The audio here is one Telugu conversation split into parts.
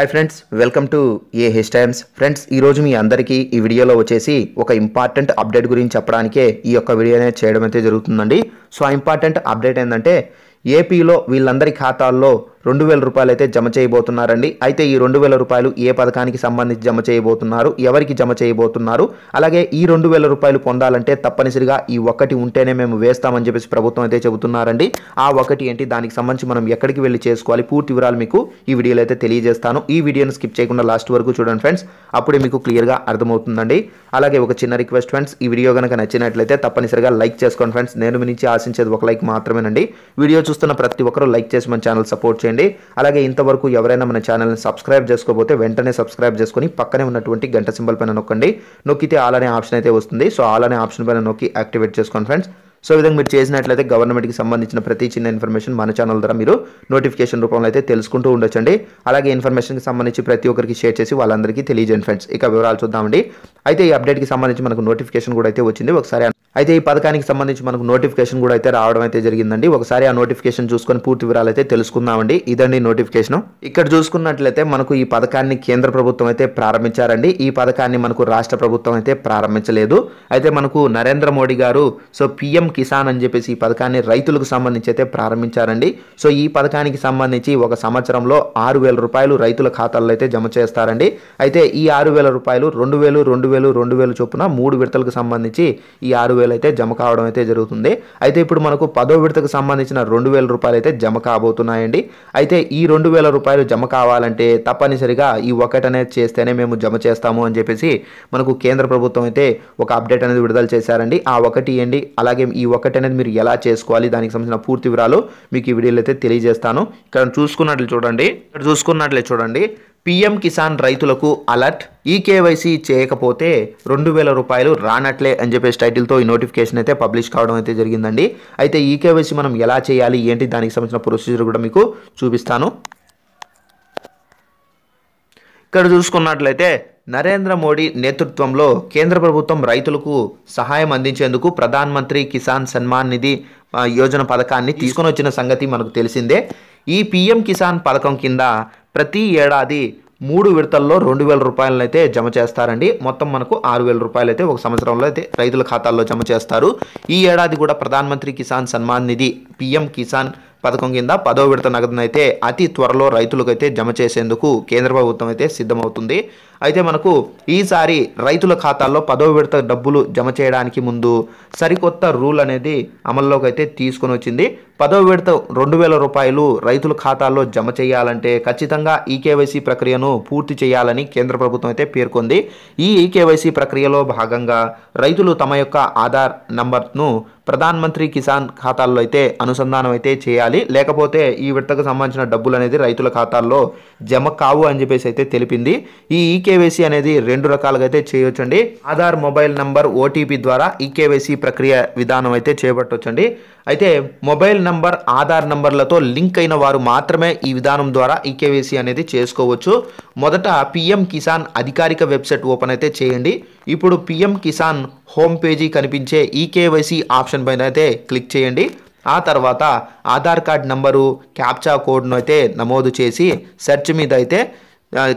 hi friends welcome to A H Times friends ఈరోజు మీ అందరికీ ఈ వీడియోలో వచ్చేసి ఒక ఇంపార్టెంట్ అప్డేట్ గురించి చెప్పడానికే ఈ యొక్క వీడియో అనేది చేయడం అయితే జరుగుతుందండి సో ఆ ఇంపార్టెంట్ అప్డేట్ ఏంటంటే ఏపీలో వీళ్ళందరి ఖాతాల్లో రెండు వేల రూపాయలు అయితే జమ చేయబోతున్నారండి అయితే ఈ రెండు వేల రూపాయలు ఏ పథకానికి సంబంధించి జమ చేయబోతున్నారు ఎవరికి జమ చేయబోతున్నారు అలాగే ఈ రెండు వేల రూపాయలు పొందాలంటే తప్పనిసరిగా ఈ ఒక్కటి ఉంటేనే మేము వేస్తామని చెప్పేసి ప్రభుత్వం అయితే చెబుతున్నారండి ఆ ఒకటి ఏంటి దానికి సంబంధించి మనం ఎక్కడికి వెళ్ళి చేసుకోవాలి పూర్తి వివరాలు మీకు ఈ వీడియోలో అయితే తెలియజేస్తాను ఈ వీడియోను స్కిప్ చేయకుండా లాస్ట్ వరకు చూడండి ఫ్రెండ్స్ అప్పుడే మీకు క్లియర్గా అర్థమవుతుందండి అలాగే ఒక చిన్న రిక్వెస్ట్ ఫ్రెండ్స్ ఈ వీడియో కనుక నచ్చినట్లయితే తప్పనిసరిగా లైక్ చేసుకోండి ఫ్రెండ్స్ నేను నుంచి ఆశించేది ఒక లైక్ మాత్రమేనండి వీడియో చూస్తున్న ప్రతి ఒక్కరూ లైక్ చేసి మన ఛానల్ సపోర్ట్ చేయండి అలాగే ఇంతవరకు ఎవరైనా మన ఛానల్ని సబ్స్క్రైబ్ చేసుకోకపోతే వెంటనే సబ్స్క్రైబ్ చేసుకుని పక్కనే ఉన్నటువంటి గంట సింబల్ పైన నొక్కండి నొక్కితే ఆలనే ఆప్షన్ అయితే వస్తుంది సో అలానే ఆప్షన్ పైన నొక్కి యాక్టివేట్ చేసుకోండి ఫ్రెండ్స్ సో విధంగా మీరు చేసినట్లయితే గవర్నమెంట్కి సంబంధించిన ప్రతి చిన్న ఇన్ఫర్మేషన్ మన ఛానల్ ద్వారా మీరు నోటిఫికేషన్ రూపంలో అయితే తెలుసుకుంటూ ఉండొచ్చండి అలాగే ఇన్ఫర్మేషన్కి సంబంధించి ప్రతి ఒక్కరికి షేర్ చేసి వాళ్ళందరికీ తెలియజేయండి ఫ్రెండ్స్ ఇక వివరాలు చూద్దామండి అయితే ఈ అప్డేట్కి సంబంధించి మనకు నోటిఫికేషన్ కూడా అయితే వచ్చింది ఒకసారి అయితే ఈ పథకానికి సంబంధించి మనకు నోటిఫికేషన్ కూడా అయితే రావడం అయితే జరిగిందండి ఒకసారి ఆ నోటిఫికేషన్ చూసుకొని పూర్తి వివరాలు అయితే తెలుసుకుందామండి ఇదండి నోటిఫికేషన్ ఇక్కడ చూసుకున్నట్లయితే మనకు ఈ పథకాన్ని కేంద్ర ప్రభుత్వం అయితే ప్రారంభించారండి ఈ పథకాన్ని మనకు రాష్ట్ర ప్రభుత్వం అయితే ప్రారంభించలేదు అయితే మనకు నరేంద్ర మోడీ గారు సో పిఎం కిసాన్ అని చెప్పేసి ఈ పథకాన్ని రైతులకు సంబంధించి అయితే ప్రారంభించారండి సో ఈ పథకానికి సంబంధించి ఒక సంవత్సరంలో ఆరు వేల రూపాయలు రైతుల ఖాతాల్లో అయితే జమ చేస్తారండి అయితే ఈ ఆరు వేల రూపాయలు రెండు వేలు రెండు వేలు రెండు వేలు చొప్పున మూడు విడతలకు సంబంధించి ఈ ఆరు వేలు అయితే జమ కావడం అయితే జరుగుతుంది అయితే ఇప్పుడు మనకు పదో విడతకు సంబంధించిన రెండు వేల రూపాయలు అయితే జమ కాబోతున్నాయండి అయితే ఈ రెండు వేల రూపాయలు జమ కావాలంటే తప్పనిసరిగా ఈ ఒకటనే చేస్తేనే మేము జమ చేస్తాము అని చెప్పేసి మనకు కేంద్ర ప్రభుత్వం అయితే ఒక అప్డేట్ అనేది విడుదల చేశారండి ఆ ఒకటి ఇవ్వండి అలాగే ఈ ఒకటి అనేది మీరు ఎలా చేసుకోవాలి దానికి సంబంధించిన పూర్తి వివరాలు మీకు ఈ వీడియోలో అయితే తెలియజేస్తాను ఇక్కడ చూసుకున్నట్లు చూడండి ఇక్కడ చూసుకున్నట్లే చూడండి పీఎం కిసాన్ రైతులకు అలర్ట్ ఈ కేవైసీ చేయకపోతే రెండు వేల రూపాయలు రానట్లే అని చెప్పేసి టైటిల్తో ఈ నోటిఫికేషన్ అయితే పబ్లిష్ కావడం అయితే జరిగిందండి అయితే ఈ కేవైసీ మనం ఎలా చేయాలి ఏంటి దానికి సంబంధించిన ప్రొసీజర్ కూడా మీకు చూపిస్తాను ఇక్కడ చూసుకున్నట్లయితే నరేంద్ర మోడీ నేతృత్వంలో కేంద్ర ప్రభుత్వం రైతులకు సహాయం అందించేందుకు ప్రధానమంత్రి కిసాన్ సన్మాన్ నిధి యోజన పథకాన్ని తీసుకొని వచ్చిన సంగతి మనకు తెలిసిందే ఈ పీఎం కిసాన్ పథకం కింద ప్రతి ఏడాది మూడు విడతల్లో రెండు వేల రూపాయలను అయితే జమ చేస్తారండి మొత్తం మనకు ఆరు వేల రూపాయలు అయితే ఒక సంవత్సరంలో అయితే రైతుల ఖాతాల్లో జమ చేస్తారు ఈ ఏడాది కూడా ప్రధానమంత్రి కిసాన్ సన్మాన్ నిధి పిఎం కిసాన్ పథకం కింద పదో విడత నగదునైతే అతి త్వరలో రైతులకైతే జమ చేసేందుకు కేంద్ర ప్రభుత్వం అయితే సిద్ధమవుతుంది అయితే మనకు ఈసారి రైతుల ఖాతాల్లో పదో విడత డబ్బులు జమ చేయడానికి ముందు సరికొత్త రూల్ అనేది అమల్లోకి అయితే తీసుకొని వచ్చింది పదో విడత రెండు వేల రూపాయలు రైతుల ఖాతాల్లో జమ చేయాలంటే ఖచ్చితంగా ఈకేవైసీ ప్రక్రియను పూర్తి చేయాలని కేంద్ర ప్రభుత్వం అయితే పేర్కొంది ఈ ఈకేవైసీ ప్రక్రియలో భాగంగా రైతులు తమ యొక్క ఆధార్ నంబర్ను ప్రధాన్ మంత్రి కిసాన్ ఖాతాల్లో అయితే అనుసంధానం అయితే చేయాలి లేకపోతే ఈ విడతకు సంబంధించిన డబ్బులు అనేది రైతుల ఖాతాల్లో జమ కావు అని చెప్పేసి అయితే తెలిపింది ఈ ఈకేవైసీ అనేది రెండు రకాలుగా అయితే చేయొచ్చండి ఆధార్ మొబైల్ నంబర్ ఓటీపీ ద్వారా ఈకేవైసీ ప్రక్రియ విధానం అయితే చేపట్టవచ్చండి అయితే మొబైల్ నంబర్ ఆధార్ నంబర్లతో లింక్ అయిన వారు మాత్రమే ఈ విధానం ద్వారా ఈకేవైసీ అనేది చేసుకోవచ్చు మొదట పిఎం కిసాన్ అధికారిక వెబ్సైట్ ఓపెన్ అయితే చేయండి ఇప్పుడు పిఎం కిసాన్ హోమ్ పేజీ కనిపించే ఈకేవైసీ ఆప్షన్ పైన అయితే క్లిక్ చేయండి ఆ తర్వాత ఆధార్ కార్డ్ నంబరు క్యాప్చా కోడ్ను అయితే నమోదు చేసి సెర్చ్ మీద అయితే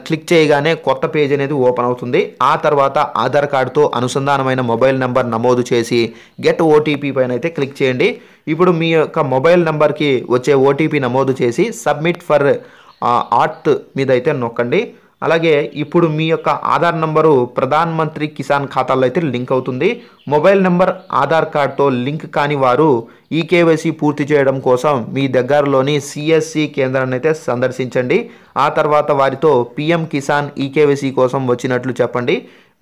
క్లిక్ చేయగానే కొత్త పేజ్ అనేది ఓపెన్ అవుతుంది ఆ తర్వాత ఆధార్ కార్డుతో అనుసంధానమైన మొబైల్ నెంబర్ నమోదు చేసి గెట్ ఓటీపీ పైన అయితే క్లిక్ చేయండి ఇప్పుడు మీ యొక్క మొబైల్ నెంబర్కి వచ్చే ఓటీపీ నమోదు చేసి సబ్మిట్ ఫర్ ఆర్త్ మీద అయితే నొక్కండి అలాగే ఇప్పుడు మీ యొక్క ఆధార్ నంబరు ప్రధాన్ మంత్రి కిసాన్ ఖాతాలో అయితే లింక్ అవుతుంది మొబైల్ నెంబర్ ఆధార్ కార్డ్తో లింక్ కాని వారు ఈ కేవైసీ పూర్తి చేయడం కోసం మీ దగ్గరలోని సిఎస్సి కేంద్రాన్ని అయితే సందర్శించండి ఆ తర్వాత వారితో పిఎం కిసాన్ ఈ కేవైసీ కోసం వచ్చినట్లు చెప్పండి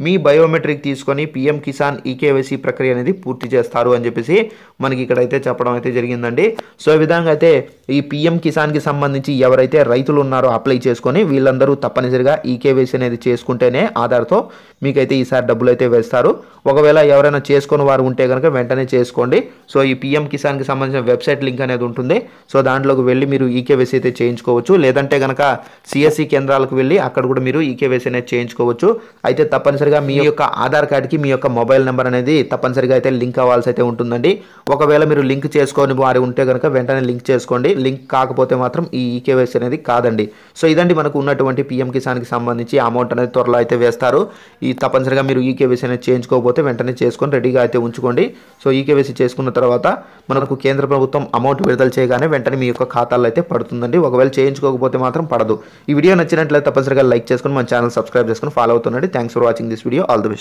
మీ బయోమెట్రిక్ తీసుకొని పిఎం కిసాన్ ఈకేవైసీ ప్రక్రియ అనేది పూర్తి చేస్తారు అని చెప్పేసి మనకి ఇక్కడైతే చెప్పడం అయితే జరిగిందండి సో ఈ విధంగా అయితే ఈ పిఎం కిసాన్కి సంబంధించి ఎవరైతే రైతులు ఉన్నారో అప్లై చేసుకొని వీళ్ళందరూ తప్పనిసరిగా ఈకేవైసీ అనేది చేసుకుంటేనే ఆధార్తో మీకైతే ఈసారి డబ్బులు అయితే వేస్తారు ఒకవేళ ఎవరైనా చేసుకొని వారు ఉంటే కనుక వెంటనే చేసుకోండి సో ఈ పిఎం కిసాన్కి సంబంధించిన వెబ్సైట్ లింక్ అనేది ఉంటుంది సో దాంట్లోకి వెళ్ళి మీరు ఈకేవైసీ అయితే చేయించుకోవచ్చు లేదంటే కనుక సిఎస్సి కేంద్రాలకు వెళ్ళి అక్కడ కూడా మీరు ఈకేవైసీ అనేది చేయించుకోవచ్చు అయితే తప్పనిసరిగా తప్పనిసరిగా మీ యొక్క ఆధార్ కార్డ్కి మీ యొక్క మొబైల్ నెంబర్ అనేది తప్పనిసరిగా అయితే లింక్ అవ్వాల్సి అయితే ఉంటుందండి ఒకవేళ మీరు లింక్ చేసుకొని వారి ఉంటే కనుక వెంటనే లింక్ చేసుకోండి లింక్ కాకపోతే మాత్రం ఈ ఈకేవైసీ అనేది కాదండి సో ఇదండి మనకు ఉన్నటువంటి పిఎం కిసాన్కి సంబంధించి అమౌంట్ అనేది త్వరలో అయితే వేస్తారు ఈ తప్పనిసరిగా మీరు ఈకేవైసీ అనేది చేయించుకోకపోతే వెంటనే చేసుకొని రెడీగా అయితే ఉంచుకోండి సో ఈకేవైసీ చేసుకున్న తర్వాత మనకు కేంద్ర ప్రభుత్వం అమౌంట్ విడుదల చేయగానే వెంటనే మీ యొక్క ఖాతాలో అయితే పడుతుందండి ఒకవేళ చేయించుకోకపోతే మాత్రం పడదు ఈ వీడియో నచ్చినట్లయితే తప్పనిసరిగా లైక్ చేసుకుని మన ఛానల్ సబ్స్క్రైబ్ చేసుకొని ఫాలో అవుతుండండి thanks for watching this video all the best